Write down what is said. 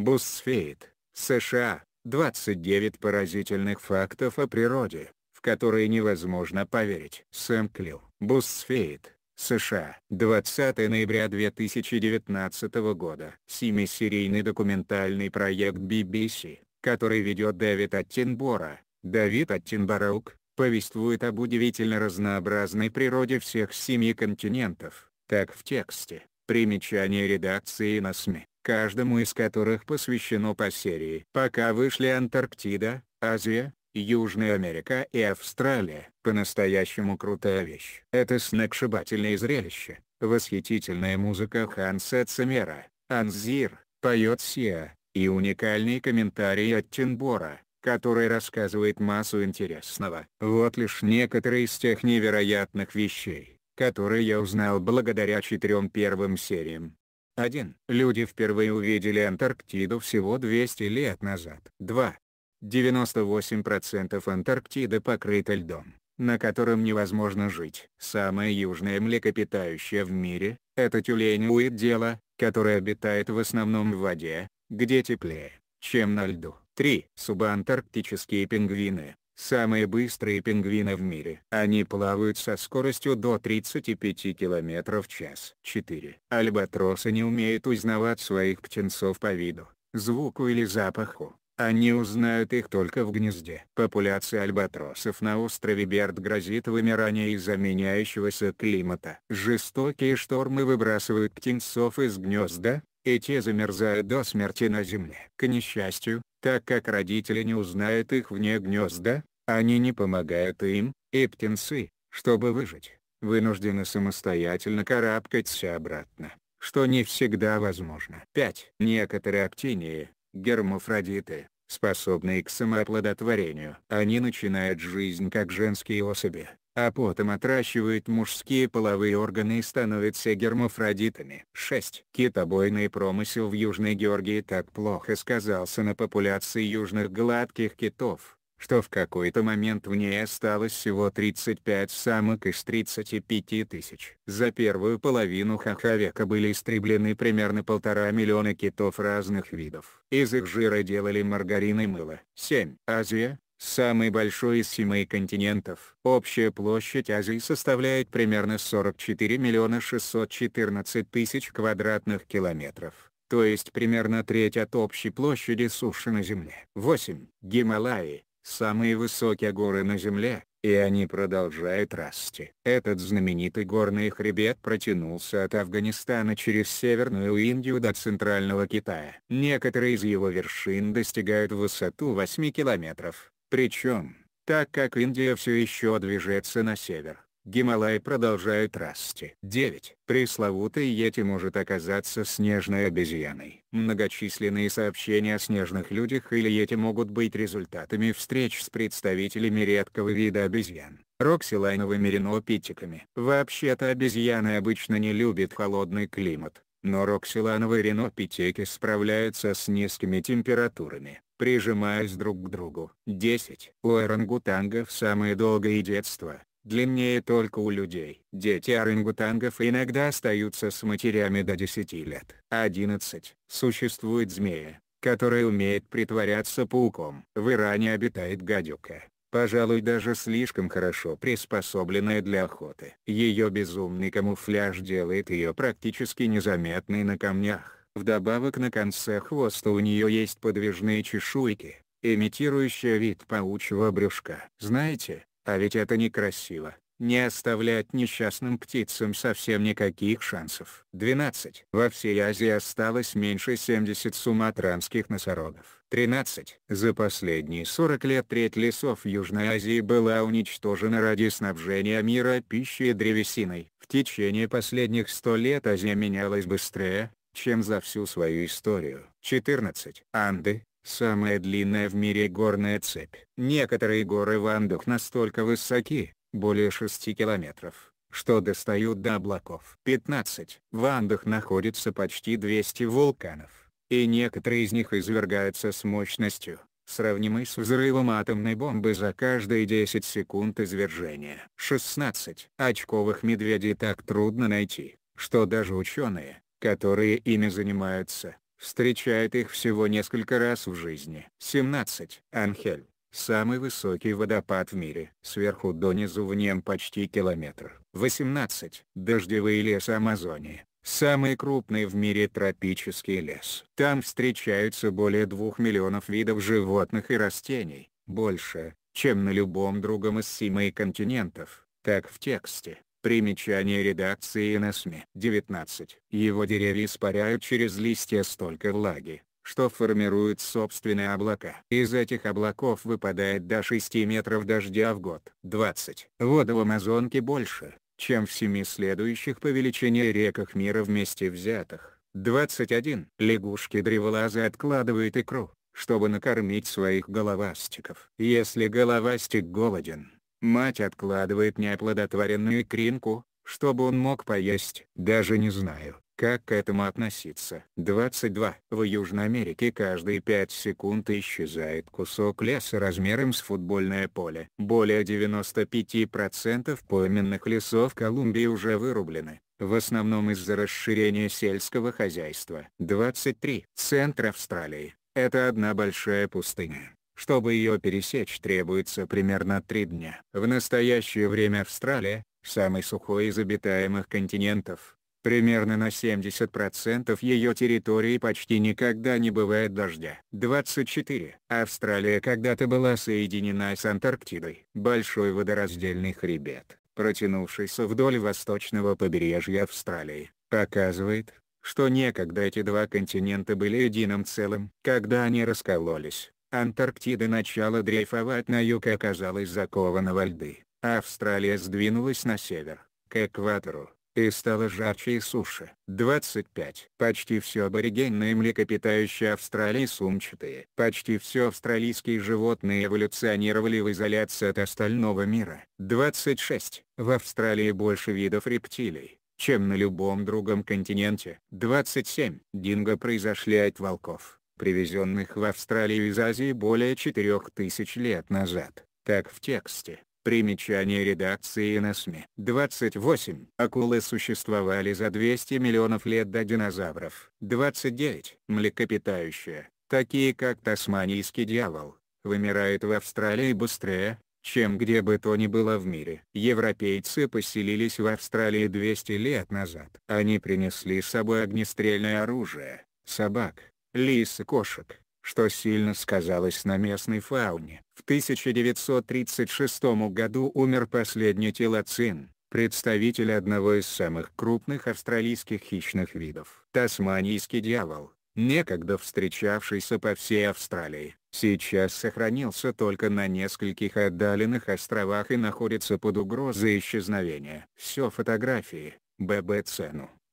Бусфейт, США, 29 поразительных фактов о природе, в которые невозможно поверить. Сэм Клил, Бусфейт, США, 20 ноября 2019 года. Семисерийный документальный проект BBC, который ведет Дэвид Оттенбора, Давид Аттенбораук, повествует об удивительно разнообразной природе всех семи континентов, так в тексте, примечание редакции на СМИ каждому из которых посвящено по серии. Пока вышли Антарктида, Азия, Южная Америка и Австралия. По-настоящему крутая вещь. Это сногсшибательное зрелище, восхитительная музыка Ханса Цемера, Анзир, поет Сиа, и уникальный комментарий от Тинбора, который рассказывает массу интересного. Вот лишь некоторые из тех невероятных вещей, которые я узнал благодаря четырем первым сериям. 1. Люди впервые увидели Антарктиду всего 200 лет назад. 2. 98% Антарктиды покрыта льдом, на котором невозможно жить. Самое южное млекопитающее в мире – это тюлень уиддела, который обитает в основном в воде, где теплее, чем на льду. 3. Субантарктические пингвины Самые быстрые пингвины в мире. Они плавают со скоростью до 35 км в час. 4. Альбатросы не умеют узнавать своих птенцов по виду, звуку или запаху. Они узнают их только в гнезде. Популяция альбатросов на острове Берд грозит вымирание из-за меняющегося климата. Жестокие штормы выбрасывают птенцов из гнезда, и те замерзают до смерти на земле. К несчастью, так как родители не узнают их вне гнезда, они не помогают им, и птенцы, чтобы выжить, вынуждены самостоятельно карабкаться обратно, что не всегда возможно. 5. Некоторые актинии, гермафродиты, способные к самооплодотворению. Они начинают жизнь как женские особи, а потом отращивают мужские половые органы и становятся гермафродитами. 6. Китобойный промысел в Южной Георгии так плохо сказался на популяции южных гладких китов, что в какой-то момент в ней осталось всего 35 самок из 35 тысяч. За первую половину хахавека были истреблены примерно полтора миллиона китов разных видов. Из их жира делали маргарин и мыло. 7. Азия, Самый большой из семи континентов. Общая площадь Азии составляет примерно 44 миллиона 614 тысяч квадратных километров, то есть примерно треть от общей площади суши на Земле. 8. Гималаи самые высокие горы на Земле, и они продолжают расти. Этот знаменитый горный хребет протянулся от Афганистана через Северную Индию до Центрального Китая. Некоторые из его вершин достигают высоту 8 километров, причем, так как Индия все еще движется на север, Гималаи продолжают расти. 9. Пресловутый Йети может оказаться снежной обезьяной. Многочисленные сообщения о снежных людях или Йети могут быть результатами встреч с представителями редкого вида обезьян. Роксилайновыми ренопитиками. Вообще-то обезьяны обычно не любят холодный климат, но роксилановые ренопитеки справляются с низкими температурами прижимаясь друг к другу. 10. У орангутангов самое долгое детство, длиннее только у людей. Дети орангутангов иногда остаются с матерями до 10 лет. 11. Существует змея, которая умеет притворяться пауком. В Иране обитает гадюка, пожалуй даже слишком хорошо приспособленная для охоты. Ее безумный камуфляж делает ее практически незаметной на камнях. Вдобавок на конце хвоста у нее есть подвижные чешуйки, имитирующие вид паучьего брюшка. Знаете, а ведь это некрасиво. Не оставлять несчастным птицам совсем никаких шансов. 12. Во всей Азии осталось меньше 70 суматранских носорогов. 13. За последние 40 лет треть лесов Южной Азии была уничтожена ради снабжения мира пищей и древесиной. В течение последних 100 лет Азия менялась быстрее, чем за всю свою историю. 14. Анды, Самая длинная в мире горная цепь. Некоторые горы Вандух настолько высоки, более 6 километров, что достают до облаков. 15. Вандух находится почти 200 вулканов, и некоторые из них извергаются с мощностью, сравнимой с взрывом атомной бомбы за каждые 10 секунд извержения. 16. Очковых медведей так трудно найти, что даже ученые, которые ими занимаются, встречает их всего несколько раз в жизни. 17. Анхель. Самый высокий водопад в мире. Сверху донизу в нем почти километр. 18. Дождевые леса Амазонии. Самый крупный в мире тропический лес. Там встречаются более двух миллионов видов животных и растений, больше, чем на любом другом из семи континентов, Так в тексте. Примечание редакции на СМИ. 19. Его деревья испаряют через листья столько влаги, что формируют собственные облака. Из этих облаков выпадает до 6 метров дождя в год. 20. Вода в Амазонке больше, чем в семи следующих по величине реках мира вместе взятых. 21. Лягушки-древолазы откладывают икру, чтобы накормить своих головастиков. Если головастик голоден, Мать откладывает неоплодотворенную кринку, чтобы он мог поесть. Даже не знаю, как к этому относиться. 22. В Южной Америке каждые 5 секунд исчезает кусок леса размером с футбольное поле. Более 95% пойменных лесов Колумбии уже вырублены в основном из-за расширения сельского хозяйства. 23. Центр Австралии – это одна большая пустыня. Чтобы ее пересечь требуется примерно три дня. В настоящее время Австралия – самый сухой из обитаемых континентов. Примерно на 70% ее территории почти никогда не бывает дождя. 24. Австралия когда-то была соединена с Антарктидой. Большой водораздельный хребет, протянувшийся вдоль восточного побережья Австралии, показывает, что некогда эти два континента были единым целым. Когда они раскололись, Антарктида начала дрейфовать на юг и оказалась закована во льды. Австралия сдвинулась на север, к экватору, и стало жарче и суше. 25. Почти все аборигенные млекопитающие Австралии сумчатые. Почти все австралийские животные эволюционировали в изоляции от остального мира. 26. В Австралии больше видов рептилий чем на любом другом континенте. 27. Динго произошли от волков привезенных в Австралию из Азии более 4000 лет назад, так в тексте. Примечание редакции на СМИ. 28. Акулы существовали за 200 миллионов лет до динозавров. 29. Млекопитающие, такие как тасманийский дьявол, вымирают в Австралии быстрее, чем где бы то ни было в мире. Европейцы поселились в Австралии 200 лет назад. Они принесли с собой огнестрельное оружие, собак, лис и кошек, что сильно сказалось на местной фауне. В 1936 году умер последний телоцин, представитель одного из самых крупных австралийских хищных видов. Тасманийский дьявол, некогда встречавшийся по всей Австралии, сейчас сохранился только на нескольких отдаленных островах и находится под угрозой исчезновения. Все фотографии, ББ цену.